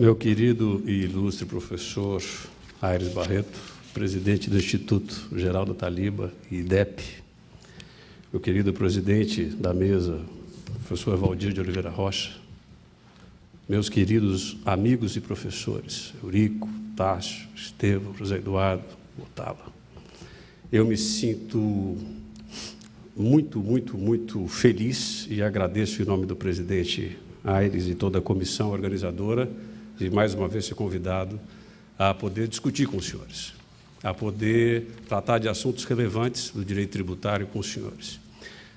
Meu querido e ilustre professor Aires Barreto, presidente do Instituto da Taliba e IDEP, meu querido presidente da mesa, professor Valdir de Oliveira Rocha, meus queridos amigos e professores, Eurico, Tássio, Estevam, José Eduardo, Otávio. Eu me sinto muito, muito, muito feliz e agradeço em nome do presidente Aires e toda a comissão organizadora e mais uma vez ser convidado a poder discutir com os senhores, a poder tratar de assuntos relevantes do direito tributário com os senhores.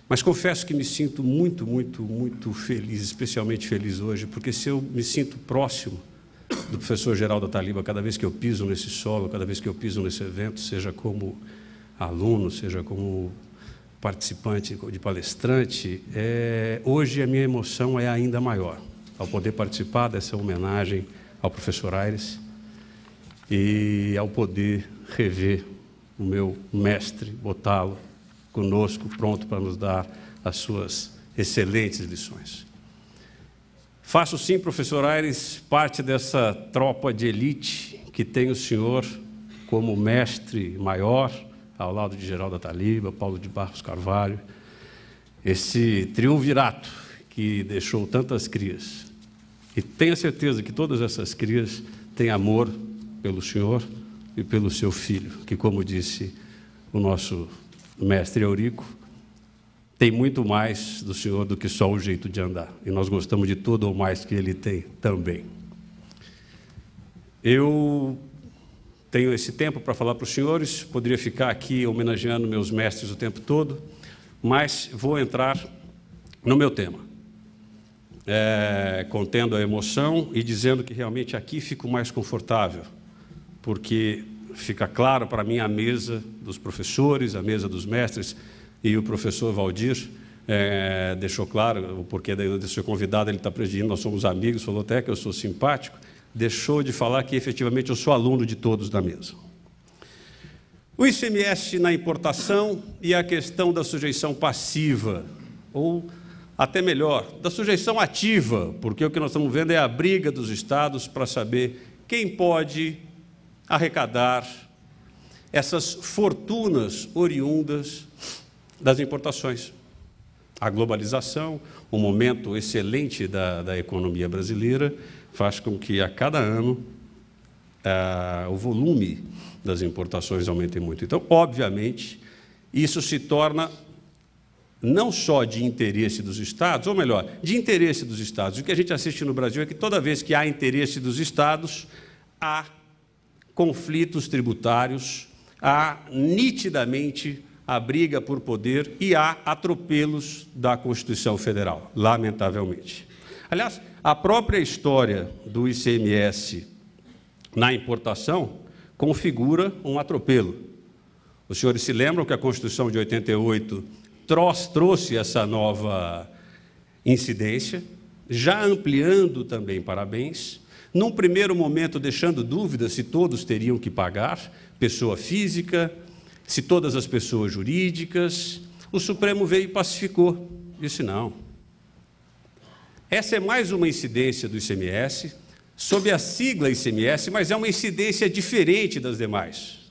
Mas confesso que me sinto muito, muito, muito feliz, especialmente feliz hoje, porque se eu me sinto próximo do professor Geraldo Taliba, cada vez que eu piso nesse solo, cada vez que eu piso nesse evento, seja como aluno, seja como participante, de palestrante, é, hoje a minha emoção é ainda maior ao poder participar dessa homenagem ao professor Aires e ao poder rever o meu mestre, botá-lo conosco, pronto para nos dar as suas excelentes lições. Faço sim, professor Aires, parte dessa tropa de elite que tem o senhor como mestre maior, ao lado de Geraldo Taliba, Paulo de Barros Carvalho, esse triunvirato que deixou tantas crias. E tenha certeza que todas essas crias têm amor pelo Senhor e pelo seu filho, que, como disse o nosso mestre Eurico, tem muito mais do Senhor do que só o jeito de andar. E nós gostamos de tudo o mais que ele tem também. Eu tenho esse tempo para falar para os senhores, poderia ficar aqui homenageando meus mestres o tempo todo, mas vou entrar no meu tema é, contendo a emoção e dizendo que realmente aqui fico mais confortável, porque fica claro para mim a mesa dos professores, a mesa dos mestres e o professor Valdir. É, deixou claro o porquê de ser convidado, ele está presidindo, nós somos amigos, falou até que eu sou simpático, deixou de falar que efetivamente eu sou aluno de todos da mesa. O ICMS na importação e a questão da sujeição passiva, ou até melhor, da sujeição ativa, porque o que nós estamos vendo é a briga dos estados para saber quem pode arrecadar essas fortunas oriundas das importações. A globalização, um momento excelente da, da economia brasileira, faz com que a cada ano ah, o volume das importações aumente muito. Então, obviamente, isso se torna não só de interesse dos estados, ou melhor, de interesse dos estados. O que a gente assiste no Brasil é que toda vez que há interesse dos estados, há conflitos tributários, há nitidamente a briga por poder e há atropelos da Constituição Federal, lamentavelmente. Aliás, a própria história do ICMS na importação configura um atropelo. Os senhores se lembram que a Constituição de 88 trouxe essa nova incidência, já ampliando também parabéns. Num primeiro momento, deixando dúvidas se todos teriam que pagar, pessoa física, se todas as pessoas jurídicas. O Supremo veio e pacificou. Disse não. Essa é mais uma incidência do ICMS, sob a sigla ICMS, mas é uma incidência diferente das demais.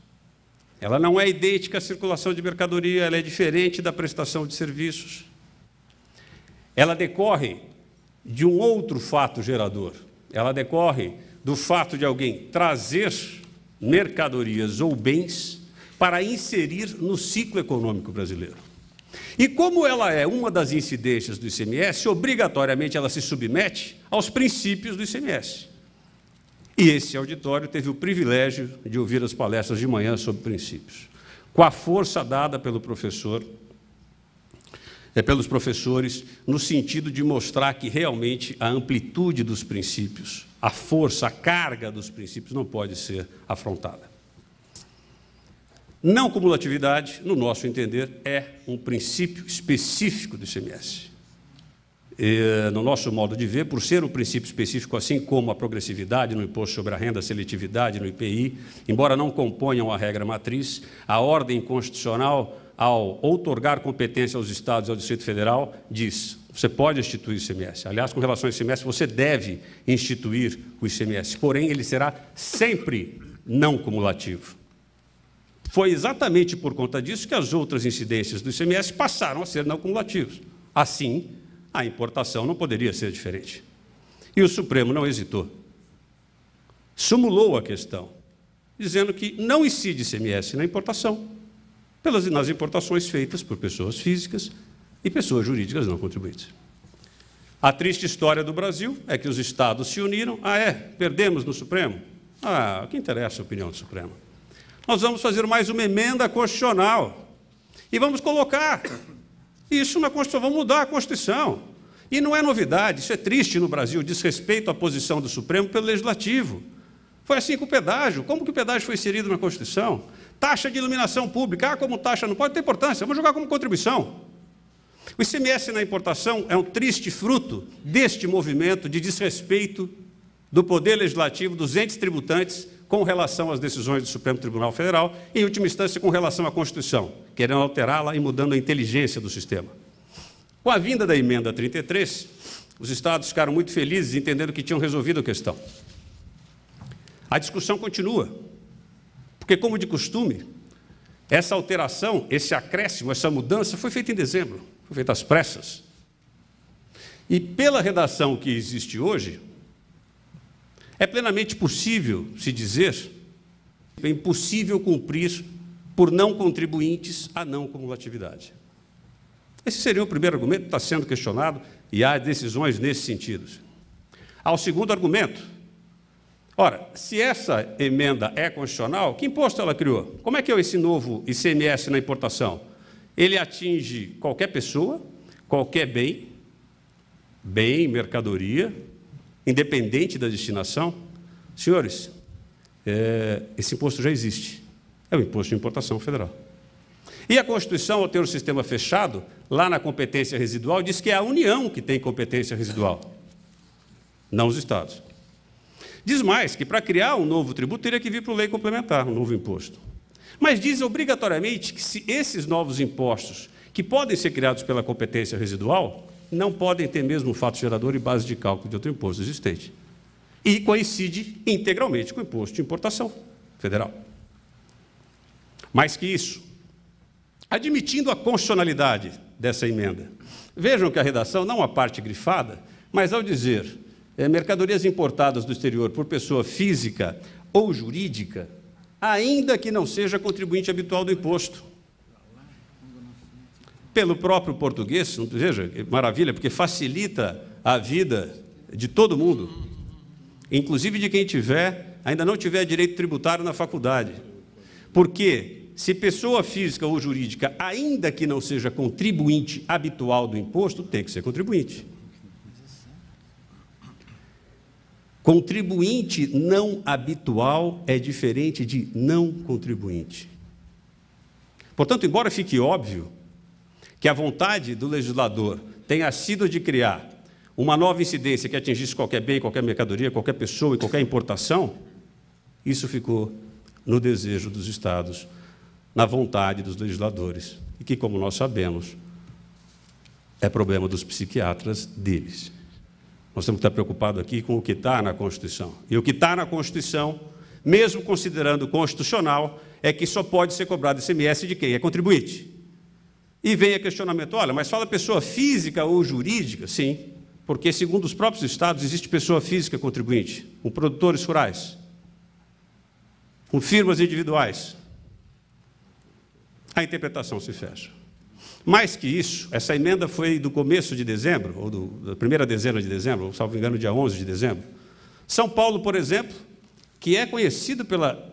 Ela não é idêntica à circulação de mercadoria, ela é diferente da prestação de serviços. Ela decorre de um outro fato gerador. Ela decorre do fato de alguém trazer mercadorias ou bens para inserir no ciclo econômico brasileiro. E como ela é uma das incidências do ICMS, obrigatoriamente ela se submete aos princípios do ICMS. E esse auditório teve o privilégio de ouvir as palestras de manhã sobre princípios. Com a força dada pelo professor, é, pelos professores, no sentido de mostrar que realmente a amplitude dos princípios, a força, a carga dos princípios não pode ser afrontada. Não cumulatividade, no nosso entender, é um princípio específico do ICMS no nosso modo de ver, por ser um princípio específico, assim como a progressividade no imposto sobre a renda, a seletividade no IPI, embora não componham a regra matriz, a ordem constitucional, ao outorgar competência aos estados e ao Distrito Federal, diz: você pode instituir o ICMS. Aliás, com relação ao ICMS, você deve instituir o ICMS, porém, ele será sempre não cumulativo. Foi exatamente por conta disso que as outras incidências do ICMS passaram a ser não cumulativas. Assim, a importação não poderia ser diferente. E o Supremo não hesitou. Sumulou a questão, dizendo que não incide CMS na importação, pelas, nas importações feitas por pessoas físicas e pessoas jurídicas não contribuintes. A triste história do Brasil é que os estados se uniram. Ah, é, perdemos no Supremo? Ah, o que interessa a opinião do Supremo? Nós vamos fazer mais uma emenda constitucional e vamos colocar isso na Constituição, vamos mudar a Constituição. E não é novidade, isso é triste no Brasil, desrespeito à posição do Supremo pelo Legislativo. Foi assim com o pedágio. Como que o pedágio foi inserido na Constituição? Taxa de iluminação pública. Ah, como taxa não pode ter importância, vamos jogar como contribuição. O ICMS na importação é um triste fruto deste movimento de desrespeito do poder legislativo, dos entes tributantes, com relação às decisões do Supremo Tribunal Federal e, em última instância, com relação à Constituição, querendo alterá-la e mudando a inteligência do sistema. Com a vinda da emenda 33, os estados ficaram muito felizes entendendo que tinham resolvido a questão. A discussão continua, porque, como de costume, essa alteração, esse acréscimo, essa mudança foi feita em dezembro, foi feita às pressas. E pela redação que existe hoje, é plenamente possível se dizer, é impossível cumprir por não contribuintes a não cumulatividade. Esse seria o primeiro argumento que está sendo questionado e há decisões nesse sentido. Ao segundo argumento, ora, se essa emenda é constitucional, que imposto ela criou? Como é que é esse novo ICMS na importação? Ele atinge qualquer pessoa, qualquer bem, bem, mercadoria, independente da destinação, senhores, é, esse imposto já existe. É o imposto de importação federal. E a Constituição, ao ter o um sistema fechado, lá na competência residual, diz que é a União que tem competência residual, não os Estados. Diz mais que para criar um novo tributo teria que vir para o lei complementar, um novo imposto. Mas diz obrigatoriamente que se esses novos impostos, que podem ser criados pela competência residual, não podem ter mesmo fato gerador e base de cálculo de outro imposto existente. E coincide integralmente com o imposto de importação federal. Mais que isso, admitindo a constitucionalidade dessa emenda, vejam que a redação, não a parte grifada, mas ao dizer é, mercadorias importadas do exterior por pessoa física ou jurídica, ainda que não seja contribuinte habitual do imposto, pelo próprio português, veja, maravilha, porque facilita a vida de todo mundo, inclusive de quem tiver, ainda não tiver direito tributário na faculdade. Porque se pessoa física ou jurídica, ainda que não seja contribuinte habitual do imposto, tem que ser contribuinte. Contribuinte não habitual é diferente de não contribuinte. Portanto, embora fique óbvio que a vontade do legislador tenha sido de criar uma nova incidência que atingisse qualquer bem, qualquer mercadoria, qualquer pessoa e qualquer importação, isso ficou no desejo dos Estados, na vontade dos legisladores, e que, como nós sabemos, é problema dos psiquiatras deles. Nós temos que estar preocupados aqui com o que está na Constituição. E o que está na Constituição, mesmo considerando constitucional, é que só pode ser cobrado ICMS de quem é contribuinte. E vem a questionamento: olha, mas fala pessoa física ou jurídica? Sim, porque segundo os próprios estados existe pessoa física contribuinte, com produtores rurais, com firmas individuais. A interpretação se fecha. Mais que isso, essa emenda foi do começo de dezembro, ou do, da primeira dezena de dezembro, ou, salvo engano, dia 11 de dezembro. São Paulo, por exemplo, que é conhecido pela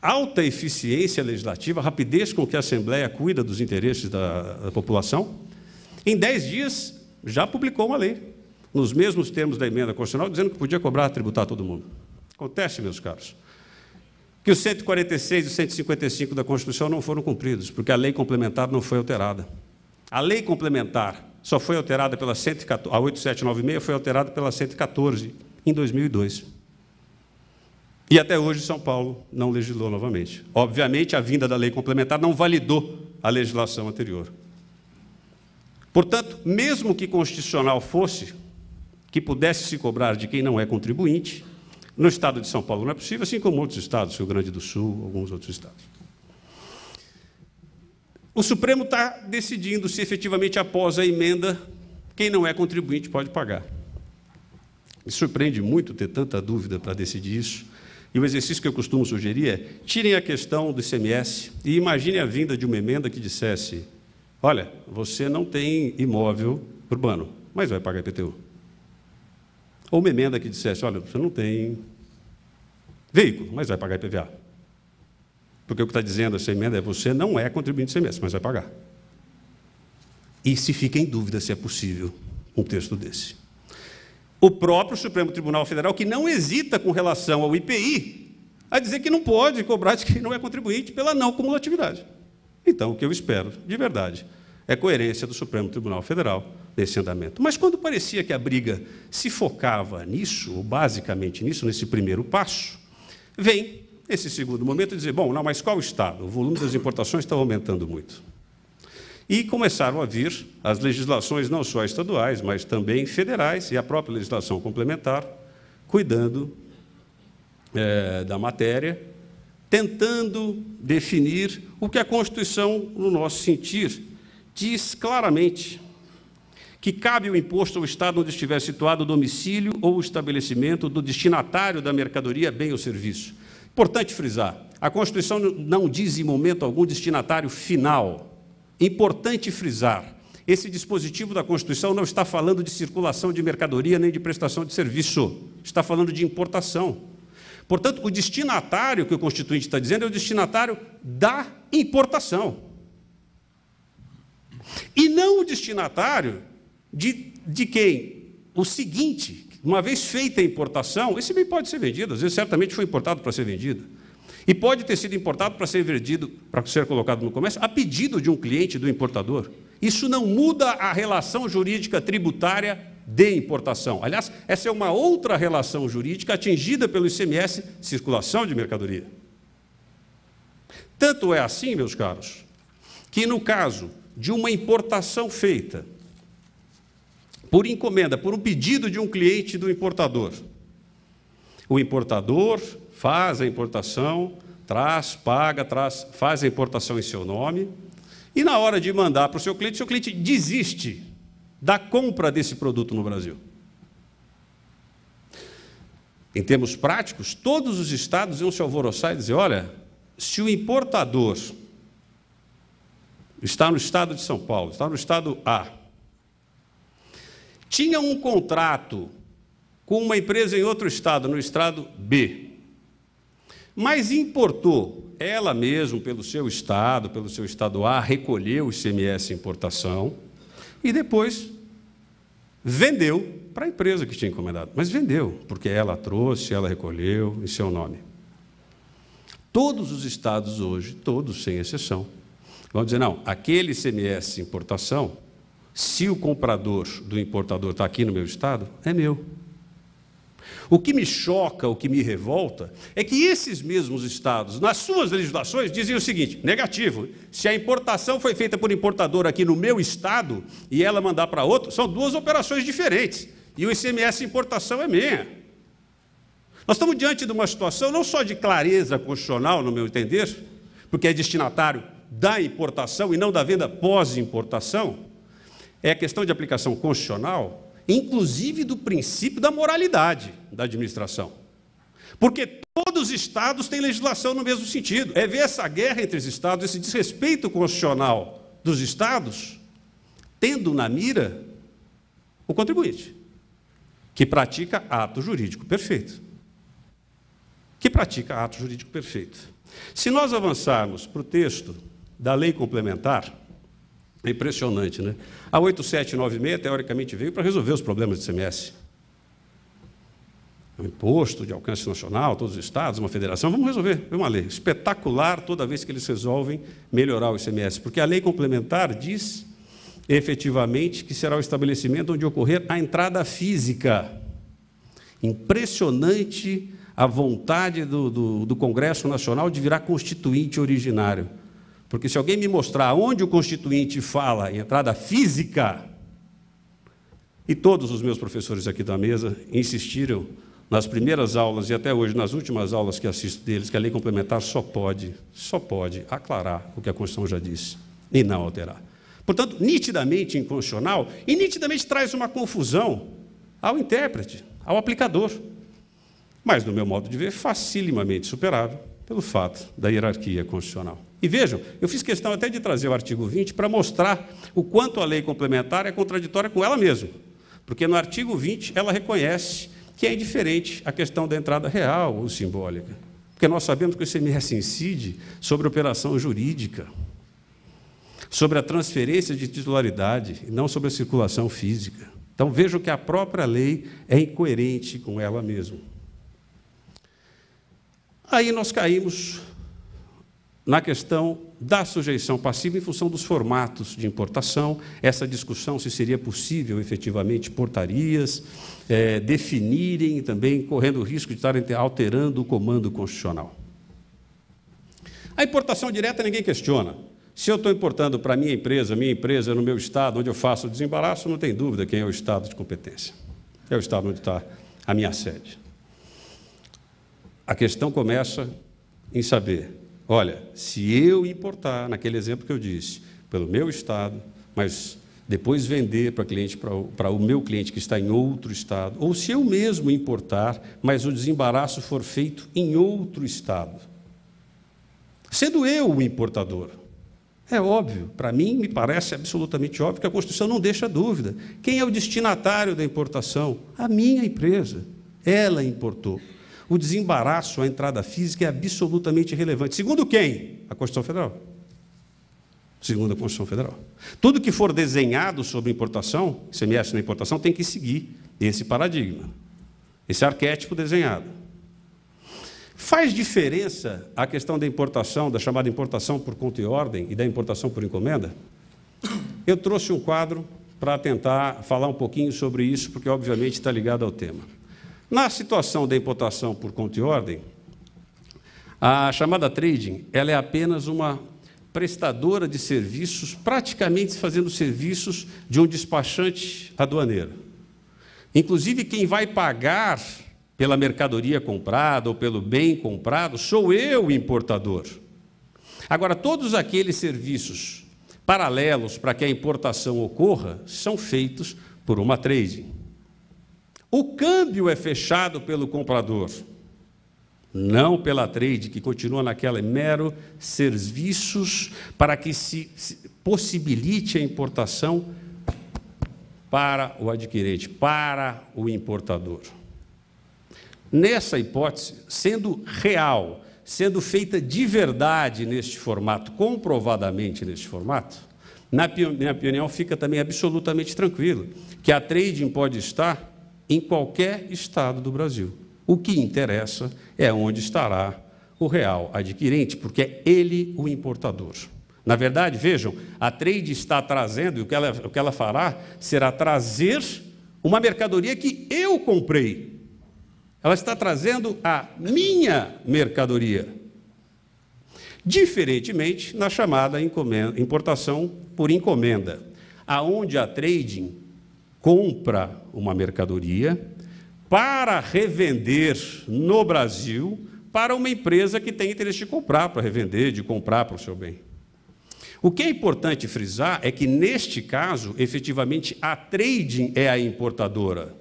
alta eficiência legislativa, rapidez com que a Assembleia cuida dos interesses da, da população, em 10 dias já publicou uma lei, nos mesmos termos da emenda constitucional, dizendo que podia cobrar, tributar todo mundo. Acontece, meus caros, que os 146 e 155 da Constituição não foram cumpridos, porque a lei complementar não foi alterada. A lei complementar só foi alterada pela 114, a 8796 foi alterada pela 114 em 2002. E até hoje São Paulo não legislou novamente. Obviamente, a vinda da lei complementar não validou a legislação anterior. Portanto, mesmo que constitucional fosse, que pudesse se cobrar de quem não é contribuinte, no estado de São Paulo não é possível, assim como outros estados, Rio Grande do Sul, alguns outros estados. O Supremo está decidindo se efetivamente após a emenda quem não é contribuinte pode pagar. Me surpreende muito ter tanta dúvida para decidir isso, e o exercício que eu costumo sugerir é: tirem a questão do ICMS e imaginem a vinda de uma emenda que dissesse: olha, você não tem imóvel urbano, mas vai pagar IPTU. Ou uma emenda que dissesse: olha, você não tem veículo, mas vai pagar IPVA. Porque o que está dizendo essa emenda é: você não é contribuinte do ICMS, mas vai pagar. E se fica em dúvida se é possível um texto desse o próprio Supremo Tribunal Federal, que não hesita com relação ao IPI, a dizer que não pode cobrar de quem não é contribuinte pela não cumulatividade. Então, o que eu espero, de verdade, é coerência do Supremo Tribunal Federal nesse andamento. Mas quando parecia que a briga se focava nisso, ou basicamente nisso, nesse primeiro passo, vem esse segundo momento e dizer, bom, não, mas qual o Estado? O volume das importações está aumentando muito. E começaram a vir as legislações, não só estaduais, mas também federais e a própria legislação complementar, cuidando é, da matéria, tentando definir o que a Constituição, no nosso sentir, diz claramente que cabe o imposto ao Estado onde estiver situado o domicílio ou o estabelecimento do destinatário da mercadoria, bem ou serviço. Importante frisar, a Constituição não diz em momento algum destinatário final. Importante frisar: esse dispositivo da Constituição não está falando de circulação de mercadoria nem de prestação de serviço, está falando de importação. Portanto, o destinatário que o Constituinte está dizendo é o destinatário da importação. E não o destinatário de, de quem? O seguinte, uma vez feita a importação, esse bem pode ser vendido, às vezes certamente foi importado para ser vendido e pode ter sido importado para ser vendido, para ser colocado no comércio, a pedido de um cliente do importador. Isso não muda a relação jurídica tributária de importação. Aliás, essa é uma outra relação jurídica atingida pelo ICMS, circulação de mercadoria. Tanto é assim, meus caros, que no caso de uma importação feita por encomenda, por um pedido de um cliente do importador, o importador faz a importação, traz, paga, traz, faz a importação em seu nome. E na hora de mandar para o seu cliente, o seu cliente desiste da compra desse produto no Brasil. Em termos práticos, todos os estados iam se alvoroçar e dizer: olha, se o importador está no estado de São Paulo, está no estado A, tinha um contrato com uma empresa em outro estado, no estado B, mas importou ela mesma, pelo seu estado, pelo seu estado A, recolheu o ICMS importação e depois vendeu para a empresa que tinha encomendado, mas vendeu, porque ela trouxe, ela recolheu em seu nome. Todos os estados hoje, todos sem exceção, vão dizer: não, aquele ICMS importação, se o comprador do importador está aqui no meu estado, é meu. O que me choca, o que me revolta, é que esses mesmos estados, nas suas legislações, diziam o seguinte: negativo, se a importação foi feita por importador aqui no meu estado e ela mandar para outro, são duas operações diferentes. E o ICMS importação é minha. Nós estamos diante de uma situação não só de clareza constitucional, no meu entender, porque é destinatário da importação e não da venda pós-importação, é a questão de aplicação constitucional, inclusive do princípio da moralidade da administração. Porque todos os estados têm legislação no mesmo sentido. É ver essa guerra entre os estados, esse desrespeito constitucional dos estados, tendo na mira o contribuinte, que pratica ato jurídico perfeito. Que pratica ato jurídico perfeito. Se nós avançarmos para o texto da lei complementar, é impressionante, né? A 8796, teoricamente, veio para resolver os problemas do CMS um imposto de alcance nacional, todos os estados, uma federação, vamos resolver uma lei. Espetacular toda vez que eles resolvem melhorar o ICMS, porque a lei complementar diz efetivamente que será o estabelecimento onde ocorrer a entrada física. Impressionante a vontade do, do, do Congresso Nacional de virar constituinte originário. Porque se alguém me mostrar onde o constituinte fala em entrada física, e todos os meus professores aqui da mesa insistiram nas primeiras aulas e até hoje nas últimas aulas que assisto deles, que a lei complementar só pode, só pode aclarar o que a Constituição já disse e não alterar. Portanto, nitidamente inconstitucional e nitidamente traz uma confusão ao intérprete, ao aplicador. Mas, no meu modo de ver, facilimamente superável pelo fato da hierarquia constitucional. E vejam, eu fiz questão até de trazer o artigo 20 para mostrar o quanto a lei complementar é contraditória com ela mesma. Porque no artigo 20 ela reconhece que é indiferente à questão da entrada real ou simbólica. Porque nós sabemos que o ICMS incide sobre operação jurídica, sobre a transferência de titularidade, e não sobre a circulação física. Então vejo que a própria lei é incoerente com ela mesma. Aí nós caímos na questão da sujeição passiva em função dos formatos de importação, essa discussão se seria possível efetivamente portarias é, definirem também, correndo o risco de estarem alterando o comando constitucional. A importação direta ninguém questiona. Se eu estou importando para a minha empresa, minha empresa no meu estado, onde eu faço o desembaraço, não tem dúvida quem é o estado de competência. É o estado onde está a minha sede. A questão começa em saber Olha, se eu importar, naquele exemplo que eu disse, pelo meu estado, mas depois vender para, cliente, para, o, para o meu cliente que está em outro estado, ou se eu mesmo importar, mas o desembaraço for feito em outro estado. Sendo eu o importador, é óbvio, para mim me parece absolutamente óbvio que a Constituição não deixa dúvida. Quem é o destinatário da importação? A minha empresa. Ela importou o desembaraço à entrada física é absolutamente relevante. Segundo quem? A Constituição Federal. Segundo a Constituição Federal. Tudo que for desenhado sobre importação, CMS na importação, tem que seguir esse paradigma, esse arquétipo desenhado. Faz diferença a questão da importação, da chamada importação por conta e ordem e da importação por encomenda? Eu trouxe um quadro para tentar falar um pouquinho sobre isso, porque obviamente está ligado ao tema. Na situação da importação por conta e ordem, a chamada trading ela é apenas uma prestadora de serviços, praticamente fazendo serviços de um despachante aduaneiro. Inclusive, quem vai pagar pela mercadoria comprada ou pelo bem comprado sou eu, o importador. Agora, todos aqueles serviços paralelos para que a importação ocorra são feitos por uma trading. O câmbio é fechado pelo comprador, não pela trade, que continua naquela mero serviços para que se, possibilite a importação para o adquirente, para o importador. Nessa hipótese, sendo real, sendo feita de verdade neste formato, comprovadamente neste formato, na minha opinião, fica também absolutamente tranquilo que a trading pode estar em qualquer estado do Brasil. O que interessa é onde estará o real adquirente, porque é ele o importador. Na verdade, vejam, a trade está trazendo, e o que ela, o que ela fará será trazer uma mercadoria que eu comprei. Ela está trazendo a minha mercadoria. Diferentemente na chamada importação por encomenda, aonde a trading compra uma mercadoria para revender no Brasil para uma empresa que tem interesse de comprar para revender, de comprar para o seu bem. O que é importante frisar é que, neste caso, efetivamente, a trading é a importadora.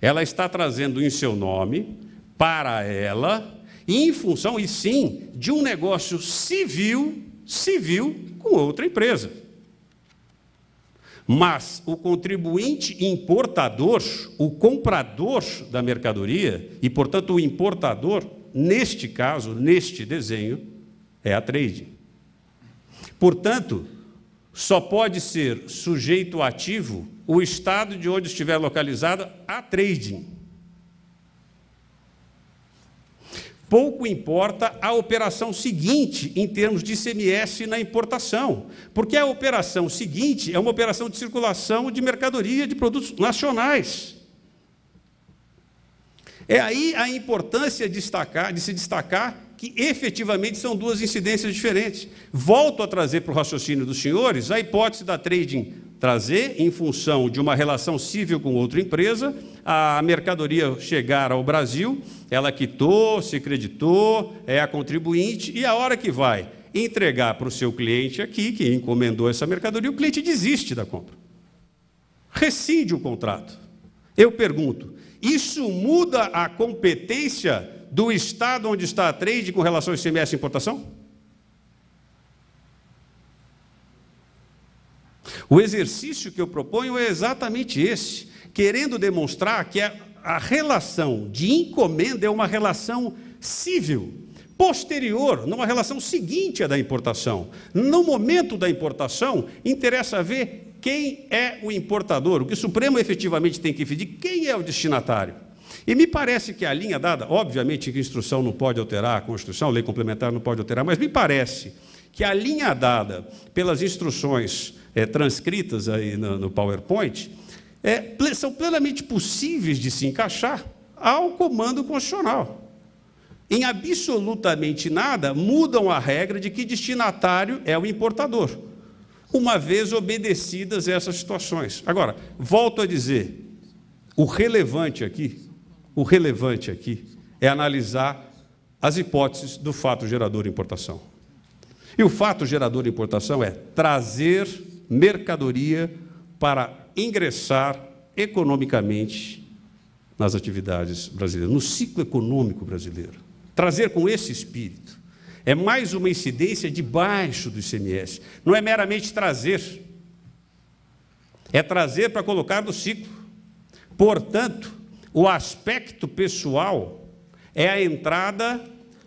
Ela está trazendo em seu nome, para ela, em função, e sim, de um negócio civil, civil com outra empresa. Mas o contribuinte importador, o comprador da mercadoria, e portanto o importador, neste caso, neste desenho, é a trade. Portanto, só pode ser sujeito ativo o estado de onde estiver localizada a trading. pouco importa a operação seguinte em termos de ICMS na importação, porque a operação seguinte é uma operação de circulação de mercadoria de produtos nacionais. É aí a importância de, destacar, de se destacar que efetivamente são duas incidências diferentes. Volto a trazer para o raciocínio dos senhores a hipótese da trading Trazer, em função de uma relação civil com outra empresa, a mercadoria chegar ao Brasil, ela quitou, se creditou, é a contribuinte, e a hora que vai entregar para o seu cliente aqui, que encomendou essa mercadoria, o cliente desiste da compra. Rescinde o contrato. Eu pergunto, isso muda a competência do Estado onde está a trade com relação ao ICMS importação? O exercício que eu proponho é exatamente esse, querendo demonstrar que a, a relação de encomenda é uma relação civil, posterior, numa relação seguinte à da importação. No momento da importação, interessa ver quem é o importador, o que o Supremo efetivamente tem que pedir, quem é o destinatário. E me parece que a linha dada, obviamente que a instrução não pode alterar a Constituição, a lei complementar não pode alterar, mas me parece que a linha dada pelas instruções é, transcritas aí no, no PowerPoint, é, são plenamente possíveis de se encaixar ao comando constitucional. Em absolutamente nada mudam a regra de que destinatário é o importador, uma vez obedecidas essas situações. Agora, volto a dizer, o relevante aqui, o relevante aqui é analisar as hipóteses do fato gerador importação. E o fato gerador importação é trazer mercadoria para ingressar economicamente nas atividades brasileiras, no ciclo econômico brasileiro. Trazer com esse espírito é mais uma incidência debaixo do ICMS. Não é meramente trazer, é trazer para colocar no ciclo. Portanto, o aspecto pessoal é a entrada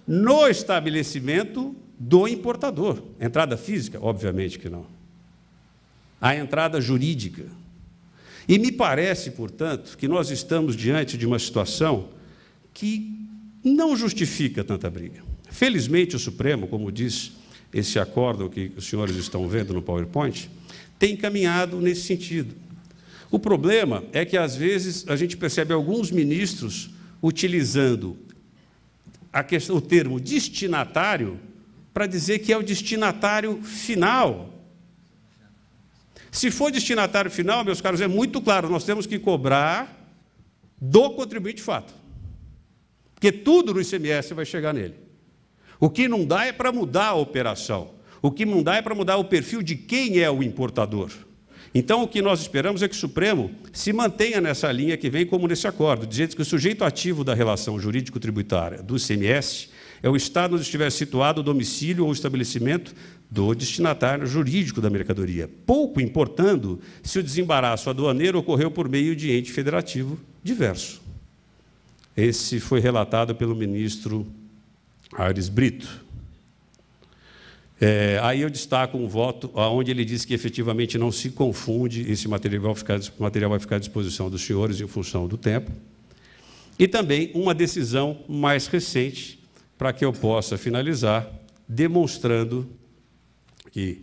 no estabelecimento do importador. Entrada física? Obviamente que não a entrada jurídica. E me parece, portanto, que nós estamos diante de uma situação que não justifica tanta briga. Felizmente, o Supremo, como diz esse acórdão que os senhores estão vendo no PowerPoint, tem caminhado nesse sentido. O problema é que, às vezes, a gente percebe alguns ministros utilizando questão, o termo destinatário para dizer que é o destinatário final se for destinatário final, meus caros, é muito claro, nós temos que cobrar do contribuinte fato. Porque tudo no ICMS vai chegar nele. O que não dá é para mudar a operação. O que não dá é para mudar o perfil de quem é o importador. Então, o que nós esperamos é que o Supremo se mantenha nessa linha que vem como nesse acordo, dizendo que o sujeito ativo da relação jurídico-tributária do ICMS é o Estado onde estiver situado o domicílio ou estabelecimento do destinatário jurídico da mercadoria, pouco importando se o desembaraço aduaneiro ocorreu por meio de ente federativo diverso. Esse foi relatado pelo ministro Aires Brito. É, aí eu destaco um voto onde ele diz que efetivamente não se confunde, esse material vai, ficar, material vai ficar à disposição dos senhores em função do tempo. E também uma decisão mais recente, para que eu possa finalizar, demonstrando que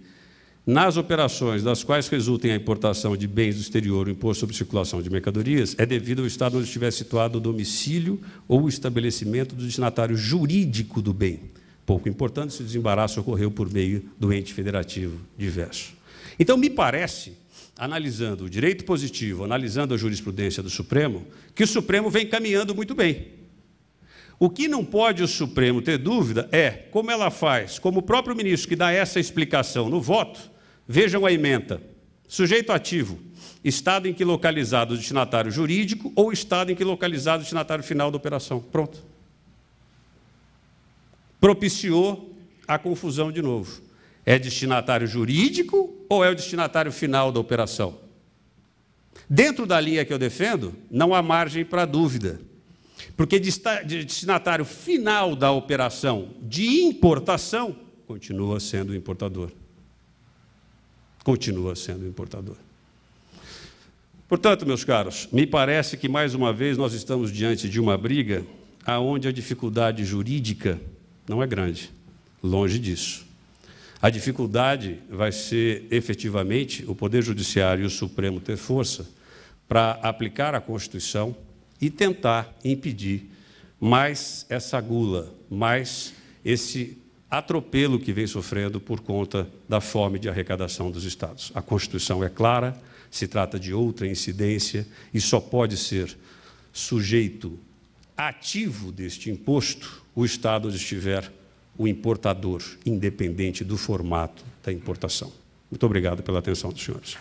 nas operações das quais resultem a importação de bens do exterior o imposto sobre circulação de mercadorias é devido ao estado onde estiver situado o domicílio ou o estabelecimento do destinatário jurídico do bem. Pouco importante se o desembaraço ocorreu por meio do ente federativo diverso. Então, me parece, analisando o direito positivo, analisando a jurisprudência do Supremo, que o Supremo vem caminhando muito bem. O que não pode o Supremo ter dúvida é como ela faz, como o próprio ministro que dá essa explicação no voto, vejam a emenda. Sujeito ativo, estado em que localizado o destinatário jurídico ou estado em que localizado o destinatário final da operação. Pronto. Propiciou a confusão de novo. É destinatário jurídico ou é o destinatário final da operação? Dentro da linha que eu defendo, não há margem para dúvida. Porque destinatário final da operação de importação continua sendo o importador. Continua sendo o importador. Portanto, meus caros, me parece que mais uma vez nós estamos diante de uma briga aonde a dificuldade jurídica não é grande, longe disso. A dificuldade vai ser efetivamente o Poder Judiciário e o Supremo ter força para aplicar a Constituição e tentar impedir mais essa gula, mais esse atropelo que vem sofrendo por conta da fome de arrecadação dos estados. A Constituição é clara, se trata de outra incidência e só pode ser sujeito ativo deste imposto o estado onde estiver o importador, independente do formato da importação. Muito obrigado pela atenção dos senhores.